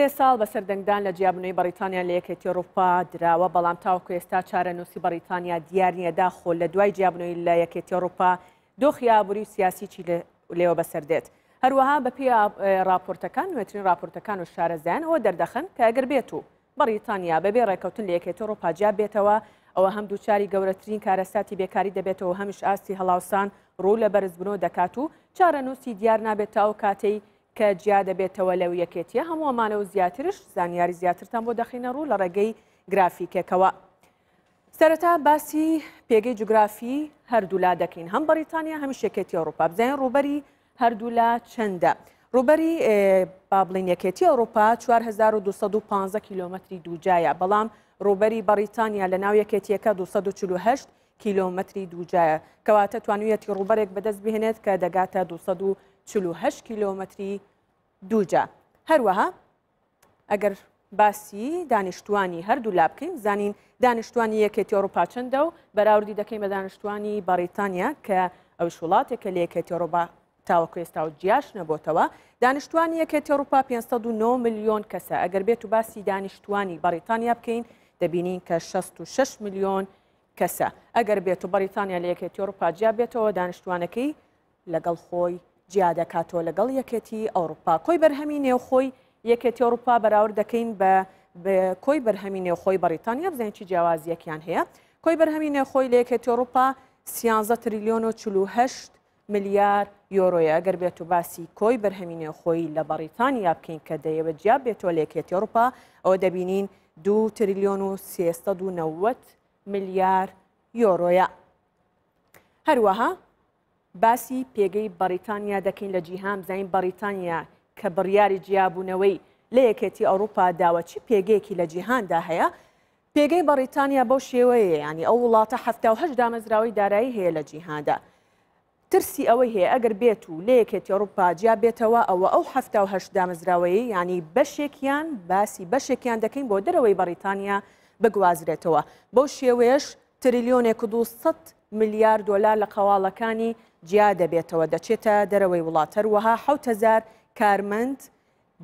سێ ساڵ بە سەردەنگدان لە جیابنەوەی بەریتانیا لە یەکێتی ئەوروپا دراوە بەڵام تاوکو ئێستا چارە نووسی بەریتانیا دیارنیەدا خۆ لە دوای جیابنەوەی لە یەکێتی ئەوروپا دۆ خیابوری سیاسی چی لێوە بەسەردێت هەروەها بە پێ راپۆرتەکان نوێترین راپۆرتەکان و شارەزیان ئەوە دەردەخن کەگەر بێت و بەریتانیا بەبێ ڕێککەوتن لە یەکێتی ئەوروپا جیا بێتەوە ئەوە هەم دووچاری گەورەترین کارەساتی بێکاری دەبێتەوە هەمیش ئاستی هەڵاوسان ڕوو لە بەرزبوونەوە دەکات و چارە نووسی دیار نابێت تا و کاتەی کە جیا دەبێتەوە لەو یەکێتیە هەمووەمانە و زیاترش زانیاری زیاترتان بۆ دەخینە ڕوو لە ڕێگەی گرافیکێکەوە. سەرەتا باسی پێگەی جوگرافی هەردوولا دەکەین هەم بەریتانیا هەمیش یەکێتی ئەوروپا بزانین ڕوبەری هەردوولا چەندە. ڕوبەری بابلین یەکێتی ئەوروپا 4215 کیلومتری دووجایە بەڵام ڕوبەری بەریتانیا لە ناو یەکێتیەکە 248 کیلومتری دووجایە کەواتە توانویەتی ڕوبەرێک بەدەست بهێنێت کە دەگاتە 200 48 کیلۆمەتری دووجا هەروەها ئەگەر باسی دانیشتوانی هەردوو لا بکەین زانین دانیشتوانی یەکێتی ئەوروپا چنددە و بەراوردی دەکەین بە دانیشتوانی بەریتانیا کە ئەوش وڵاتێکە لە یەکێتی ئەوروبا تاوەکو ئێستا و جیاش نەبووتەوە دانیشتوانی یەکێتی ئەوروپا 509 میلیۆن کەسە ئەگەر بێت و باسی دانیشتوانی بەریتانیا بکەین دەبینین کە 66 میلیۆن کەسە ئەگەر بێت و بەریتانیا لە یەکێتی ئەوروپا جیا بێتەوە دانیشتوانەکەی لەگەڵ خۆی جیا دەکاتۆ لەگەڵ یەکەتی ئەوروپا کۆی بەرهەمی نێوخۆی یەکێتی ئەوروپا بەراورد دەکەین بە کۆی بەرهەمی نێوخۆی بەریتانیا بزانێکی جیاوازیەکیان هەیە کۆی بەرهەمی نێوخۆی لە یەکێتی ئەوروپا سیانزە تریلیۆن و چهشت ملیار یۆرۆیە گەر بێت و باسی کۆی بەرهەمی نێوخۆی لە بەریتانیا بکەین کە دەیەوە جیا بێتەوە لە یەکێتی ئەوروپا ئەوە دەبینین دو تریلیۆن و سێستە دو نەوەت ملیار یۆرۆیە هەروەها باسی پێگەی بەریتانیا دەکەین لە جیهام زین بەریتانیا کە بڕیاری جیابوونەوەی لە یەکێتی ئەوروپا داوەچی پێگەیەکی لە جیهاندا هەیە پێگەی بەریتانیا بەو شێوەیە ینی ئەو وڵاتە هەه دامەزراوی دارایی هەیە لە جیهاندا. ترسی ئەوەی هەیە ئەگەر بێت و لە یەکێتی ئەوروپا جیا بێتەوە ئەوە ئەو هەه دامەزراوەیە ینی بەشێکیان باسی بەشێکیان دەکەین بۆ دەرەوەی بەریتانیا بگوازرێتەوە. بەو شێوەیەش تریلیۆنێک 200 میلیارد دلار لە قەواڵەکانی جیا دەبێتەوە دەچێتە دەرەوەی وڵاتەر وەها حوتزار کارمەند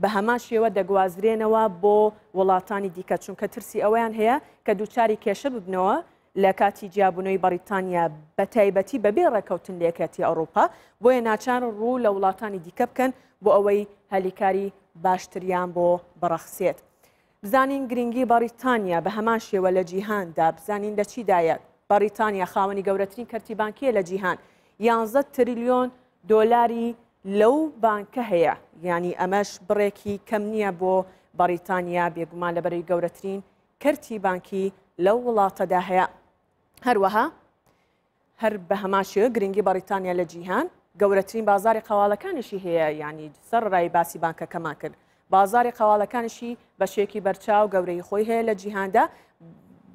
بە هەما شێوە دەگوازرێنەوە بۆ وڵاتانی دیکە چونکە ترسی ئەویان هەیە کە دووچاری کێشە ببنەوە لە کاتی جیاببوونەوەی بەریتانیا بە تایبەتی بەبێ ڕێکەوتن لەکەتی ئەوروپا بۆیە ناچار ڕوو لە وڵاتانی دیکە بکەن بۆ ئەوەی هەلیکاری باشتریان بۆ بەڕەخسێت. بزانین گرنگی بەریتانیا بە هەمان شێوە لە جیهاندا بزانین لە چیدایە بەریتانیا خاوەنی گەورەترین کەرتیبانکیە لە جیهان یانزە تریلیۆن دۆلاری لەو بانکە هەیە ینی ئەمەش بڕێکی کەم نییە بۆ بەریتانیا بێگومان لە بەری گەورەترین کەرتی بانکی لەو وڵاتەدا هەیە هەروەها هەر بە هەماشێ گرنگی بەریتانیا لە جیهان گەورەترین بازاری قواڵەکانیشی هەیە ینی سەر ڕای باسی بانکەکەمان کرد بازاری قواڵەکانشی بەشێکی بەرچاو گەورەی خۆی هەیە لە جیهاندا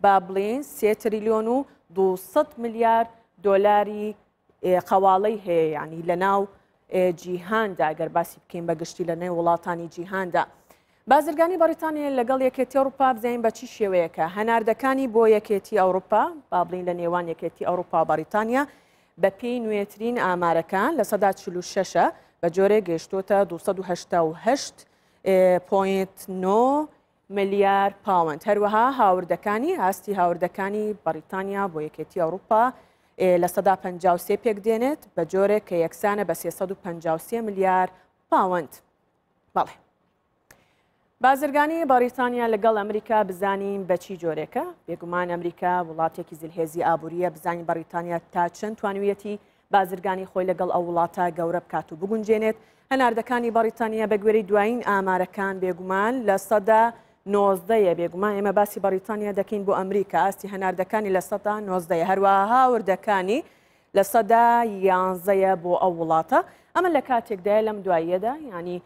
با بڵین سێ تریلیۆن و 200 میلیارد دۆلاری قواڵەی هەیە ینی لە ناو جیهاندا گەر باسی بکەین بەگشتی لە نێو وڵاتانی جیهاندا. بازرگانی بەریتانیا لەگەڵ یەکێتی ئەوروپا بزین بە چی شێوەیەەکە هەناردەکانی بۆ یەکێتی ئەوروپا بابلین لە نێوان یەکێتی ئەوروپا بەریتانیا بە پێی نوێترین ئامارەکان لە سەدا 46ە بە جۆرە گەشتۆتە 2 ملیار پاوەند هەروەها هاوردەکانی ئاستی هاوردەکانی بەریتانیا بۆ یەکێتی ئەوروپا لە سەدا پ سێ پێک دێنێت بە جۆرێک کە یەکسانە بە 353 ملیار پاوەند بەڵێ بازرگانی باریتانیا لەگەڵ ئەمریکا بزانین بەچی جۆرێکە بێگومان ئەمریکا وڵاتێکی زلهێزی ئابوووریە بزانین بەریتانیا تا چەند توانویەتی بازرگانی خۆی لەگەڵ ئەو وڵاتە گەورە بکات و بگونجێنێت هەناردەکانی باریتانیا بە گوێرەی دوایین ئامارەکان بێگومان لە سەدا نۆزدەیە بێگومان ئێمە باسی بەریتانیا دەکەین بۆ ئەمریکا ئاستی هەناردەکانی لە سەدا نۆزدەیە هەروەها هاوردەکانی لە سەدا یانزەیە بۆ ئەو وڵاتە ئەمە لە کاتێکدای لەم دواییەدا ینی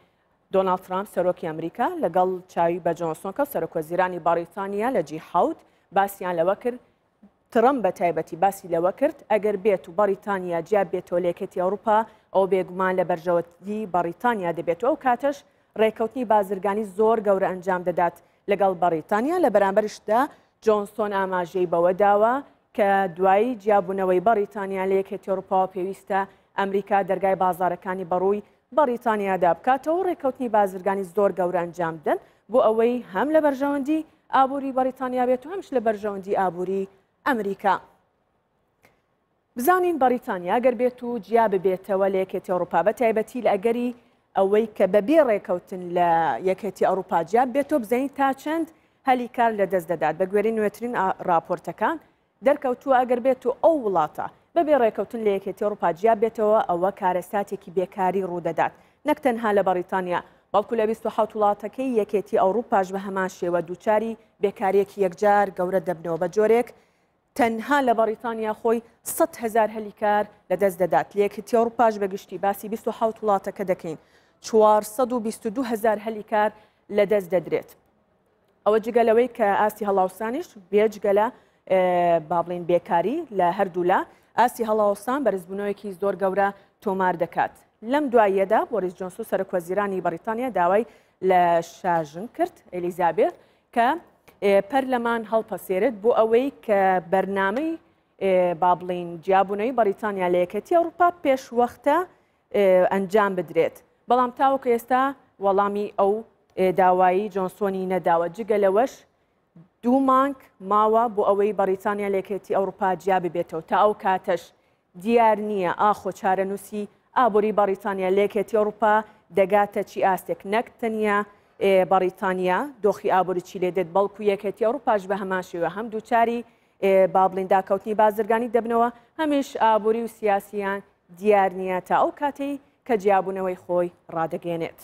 دۆناال ترامپ سەرۆکی ئەمریکا لەگەڵ چاوی بە جۆنسۆن کە سەرۆکۆزیرانی باریتانیا لە جی حوت باسییان لەوە کرد ترم بە تایبەتی باسی لەوە کرد ئەگەر بێت و بەریتانیا جیا بێتۆلێکەتی ئەوروپا ئەو بێگومان لە بەرژەوەی بەریتانیا دەبێت ئەو کاتەش ڕێکەوتنی بازرگانی زۆر گەورە ئەنجام دەدات لەگەڵ بەریتانیا لە بەرامبەرشدا جۆنسۆن ئاماژەی بەوە داوە کە دوایی جیاببوونەوەی بەریتانیا لە یەکێت ئەوروپاوە پێویستە ئەمریکا دەرگای بازارەکانی بەڕووی بەریتانیادا بکاتەوە ڕێکەوتنی بازرگانی زۆر گەورە ئەنجام دەن بۆ ئەوەی هەم لە بەرژەوەندی ئابووری بەریتانیا بێت و هەمش لە بەرژەوەندی ئابووری ئەمریکا. بزانین بەریتانیا گەر بێت و جیا ببێتەوە لە یەکێتی ئەوروپا بە تایبەتی لە ئەگەری ئەوەی کە بەبێ ڕێکەوتن لە یەکەتی ئەوروپاجیا بێتۆ بزین تا چەند هەلی کار لە دەست دەدات بە گوێری نوێترین راپۆرتەکان دەرکەوتووە ئەگەر بێت و ئەو وڵاتە بەبێ ڕێکەوتن لە یەکێتی ئەوروپاجیا بێتەوە ئەوە کارەساتێکی بێکاری ڕوودەدات نەک تەنها لە بەریتانیا بەڵکو لە 26 وڵاتەکەی یەکێتی ئەوروپاش بە هەمان شێوە دووچاری بێکاریەکی یەکجار گەورە دەبنەوە بە جۆرێک تەنها لە بەریتانیا خۆی 100 هزار هەلیکار لەدەست دەدات لە یەکێتی ئەوروپاش بەگشتی باسی 26 وڵاتەکە دەکەین 422 هزار هەلیکار لە دەست دەدرێت. ئەوە جگەلەوەی کە ئاسی هەڵاوسانیش بێجگە لە با بڵین بێکاری لە هەردوولا ئاسی هەڵاوسان بەرزبوونەوەیکی زۆر گەورە تۆمار دەکات. لەم دواییەدا بۆریس جۆنسو سەرکوەزیرانی بەریتانیا داوای لە شاژن کرد ئەلیزابێت کە پەرلەمان هەڵپەسێرت بۆ ئەوەی کە بەرنامەی با بڵین جیابونەوەی بەریتانیا لە یەکەتی ئەوروپا پێشوەختە ئەنجام بدرێت بەڵام تاوکە ئێستا وەڵامی ئەو داوایی جۆنسۆنی نەداوە جگە لەوەش دوو مانک ماوە بۆ ئەوەی بەریتانیا لەکێتی ئەوروپا جیا ببێتەوە تا ئەو کاتەش دیار نییە ئاخۆ چارەنووسی ئابووری بەریتانیا لەکێتی ئەوروپا دەگاتە چی ئاستێک نەک تەنیا بەریتانیا دۆخی ئابووری چی لێدێت بەڵکو یەکێتی ئەوروپاش بە هەمان شێوە هەم دووچاری بابلین داکەوتنی بازرگانی دەبنەوە هەمیش ئابووری و سیاسیان دیار نییە تا ئەو کاتەی کە جیاببوونەوەی خۆی ڕدەگەێنێت.